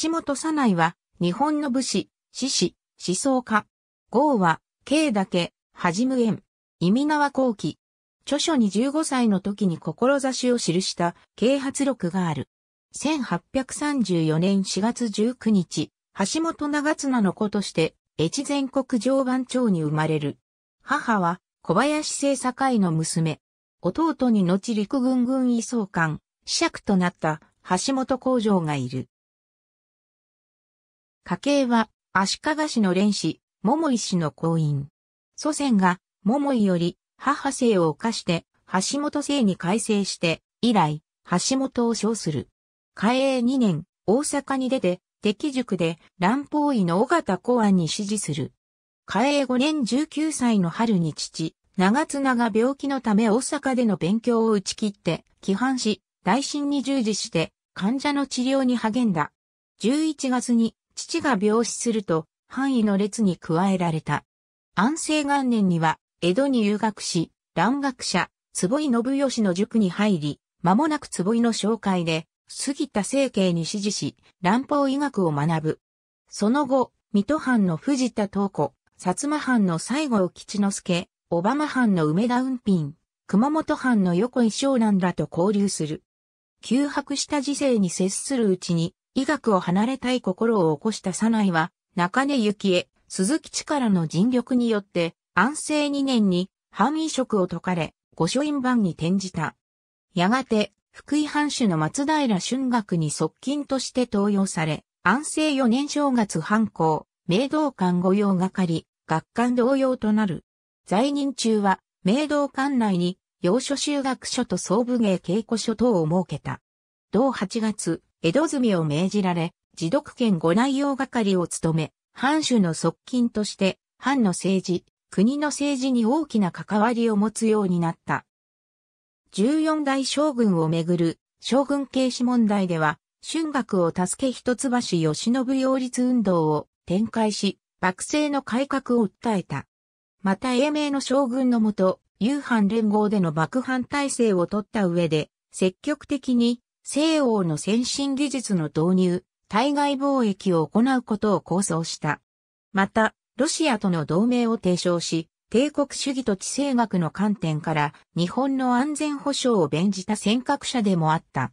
橋本左内は、日本の武士、志士、思想家。号は、慶だけ、はじむえん。意味縄後期。著書に15歳の時に志を記した啓発録がある。1834年4月19日、橋本長綱の子として、越前国常番町に生まれる。母は、小林清堺の娘。弟に後陸軍軍位総監、子爵となった橋本工場がいる。家系は足利氏の連氏、桃井氏の後院。祖先が桃井より母姓を犯して橋本姓に改正して以来橋本を称する。嘉営2年大阪に出て敵塾で乱邦医の尾形公安に指示する。嘉営5年19歳の春に父、長綱が病気のため大阪での勉強を打ち切って帰範し、大臣に従事して患者の治療に励んだ。11月に父が病死すると、範囲の列に加えられた。安政元年には、江戸に留学し、蘭学者、坪井信義の塾に入り、間もなく坪井の紹介で、杉田政経に指示し、蘭方医学を学ぶ。その後、水戸藩の藤田東子、薩摩藩の西郷吉之助、小浜藩の梅田雲賓、熊本藩の横井湘南らと交流する。休泊した時世に接するうちに、医学を離れたい心を起こしたサナイは、中根幸恵、鈴木力の尽力によって、安政2年に藩移植を解かれ、御書院番に転じた。やがて、福井藩主の松平春学に側近として登用され、安政4年正月藩校、明道館御用係、学館同様となる。在任中は、明道館内に、洋書修学書と総武芸稽古書等を設けた。同8月、江戸住を命じられ、自読権御内容係を務め、藩主の側近として、藩の政治、国の政治に大きな関わりを持つようになった。14代将軍をめぐる将軍軽視問題では、春学を助け一橋義信擁立運動を展開し、幕政の改革を訴えた。また英明の将軍のもと、夕飯連合での幕藩体制を取った上で、積極的に西欧の先進技術の導入、対外貿易を行うことを構想した。また、ロシアとの同盟を提唱し、帝国主義と地政学の観点から日本の安全保障を弁じた尖閣者でもあった。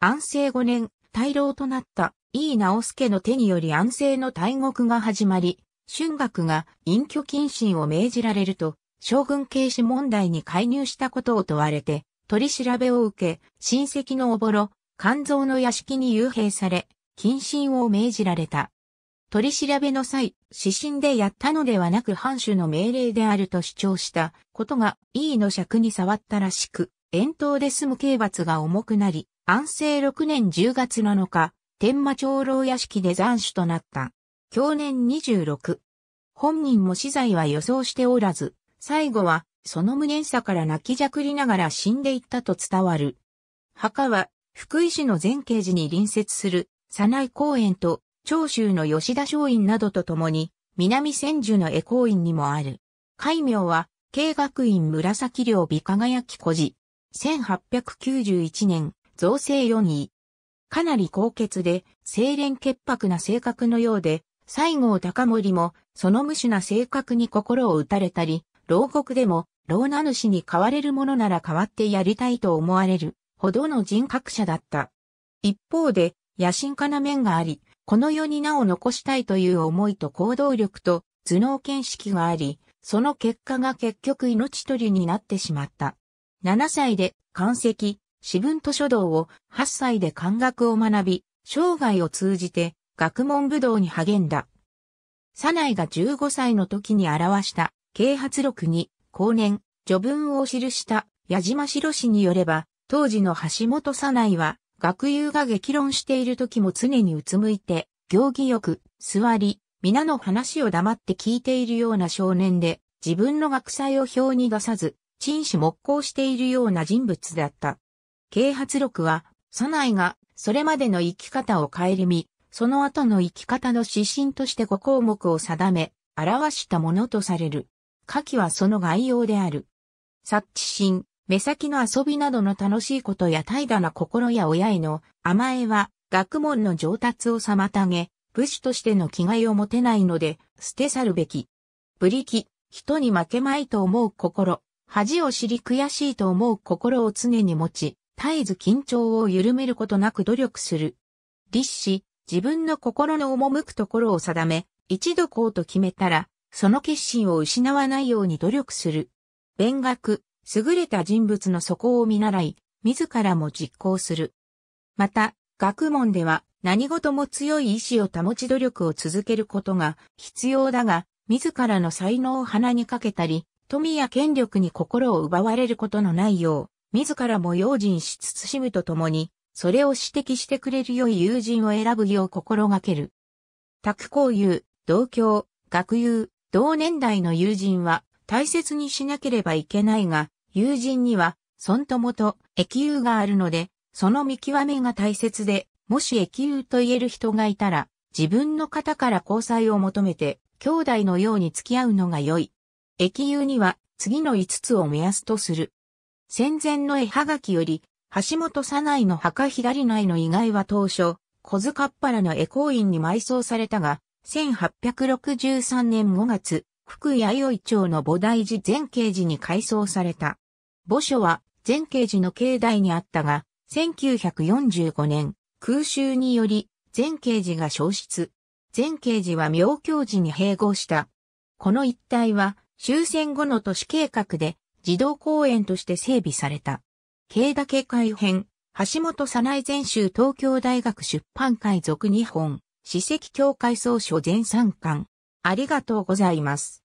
安政5年、大老となった井伊直輔の手により安政の大国が始まり、春学が隠居謹慎を命じられると、将軍軽視問題に介入したことを問われて、取り調べを受け、親戚のおぼろ、肝臓の屋敷に幽閉され、謹慎を命じられた。取り調べの際、指針でやったのではなく藩主の命令であると主張したことが E の尺に触ったらしく、遠投で済む刑罰が重くなり、安政6年10月7日、天馬長老屋敷で残首となった。去年26。本人も死罪は予想しておらず、最後はその無念さから泣きじゃくりながら死んでいったと伝わる。墓は、福井市の前慶寺に隣接する、佐内公園と、長州の吉田松陰などと共に、南千住の江公院にもある。戒名は、慶学院紫寮美輝き古児。1891年、造成4位。かなり高潔で、清廉潔白な性格のようで、西郷隆盛も、その無種な性格に心を打たれたり、牢獄でも、老名主に変われるものなら変わってやりたいと思われるほどの人格者だった。一方で、野心家な面があり、この世に名を残したいという思いと行動力と頭脳見識があり、その結果が結局命取りになってしまった。7歳で漢石、私文と書道を8歳で漢学を学び、生涯を通じて学問武道に励んだ。左内が15歳の時に表した啓発録に、後年、序文を記した矢島白氏によれば、当時の橋本左内は、学友が激論している時も常にうつむいて、行儀よく、座り、皆の話を黙って聞いているような少年で、自分の学祭を表に出さず、陳氏木工しているような人物だった。啓発録は、左内がそれまでの生き方を顧み、その後の生き方の指針として5項目を定め、表したものとされる。下記はその概要である。察知心、目先の遊びなどの楽しいことや怠惰な心や親への甘えは学問の上達を妨げ、武士としての気概を持てないので、捨て去るべき。ブリキ、人に負けまいと思う心、恥を知り悔しいと思う心を常に持ち、絶えず緊張を緩めることなく努力する。立志、自分の心の赴くところを定め、一度こうと決めたら、その決心を失わないように努力する。勉学、優れた人物の底を見習い、自らも実行する。また、学問では何事も強い意志を保ち努力を続けることが必要だが、自らの才能を鼻にかけたり、富や権力に心を奪われることのないよう、自らも用心し慎むとともに、それを指摘してくれる良い友人を選ぶよう心がける。卓交友、同郷、学友、同年代の友人は、大切にしなければいけないが、友人には、損友と益友があるので、その見極めが大切で、もし益友と言える人がいたら、自分の方から交際を求めて、兄弟のように付き合うのが良い。益友には、次の5つを目安とする。戦前の絵はがきより、橋本左内の墓左内の意外は当初、小塚っ腹の絵行院に埋葬されたが、1863年5月、福弥生町の菩提寺全慶寺に改装された。墓所は全慶寺の境内にあったが、1945年、空襲により全慶寺が消失。全慶寺は妙教寺に併合した。この一帯は終戦後の都市計画で児童公園として整備された。慶岳改編、橋本早苗全集東京大学出版会続日本、史跡協会総書全3巻。ありがとうございます。